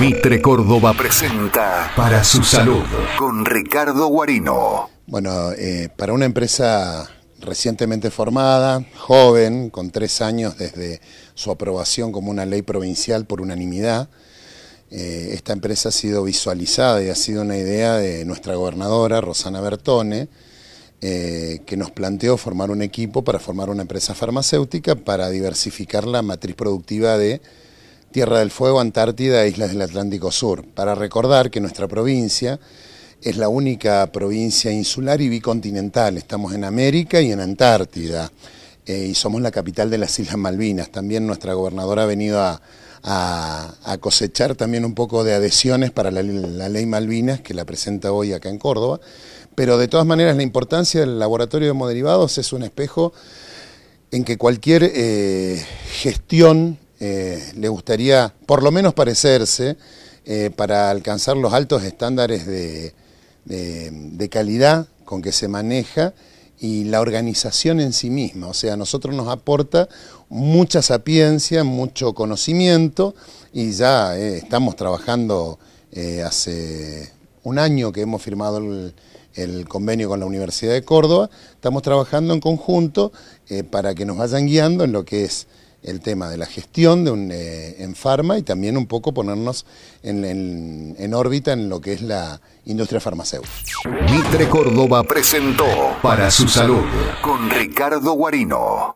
Mitre Córdoba presenta Para su salud con Ricardo Guarino. Bueno, eh, para una empresa recientemente formada, joven, con tres años desde su aprobación como una ley provincial por unanimidad, eh, esta empresa ha sido visualizada y ha sido una idea de nuestra gobernadora, Rosana Bertone, eh, que nos planteó formar un equipo para formar una empresa farmacéutica para diversificar la matriz productiva de Tierra del Fuego, Antártida e Islas del Atlántico Sur, para recordar que nuestra provincia es la única provincia insular y bicontinental. Estamos en América y en Antártida eh, y somos la capital de las Islas Malvinas. También nuestra gobernadora ha venido a, cosechar también un poco de adhesiones para la, ley Malvinas, que la presenta hoy acá en Córdoba. Pero de todas maneras la importancia del laboratorio de hemoderivados es un espejo en que cualquier eh, gestión eh, le gustaría por lo menos parecerse eh, para alcanzar los altos estándares de, calidad con que se maneja y la organización en sí misma. O sea, a nosotros nos aporta mucha sapiencia, mucho conocimiento y ya eh, estamos trabajando hace un año que hemos firmado el, convenio con la Universidad de Córdoba, estamos trabajando en conjunto para que nos vayan guiando en lo que es el tema de la gestión de un, eh, en farma y también un poco ponernos en, en, órbita en lo que es la industria farmacéutica. Mitre Córdoba presentó Para su salud con Ricardo Guarino.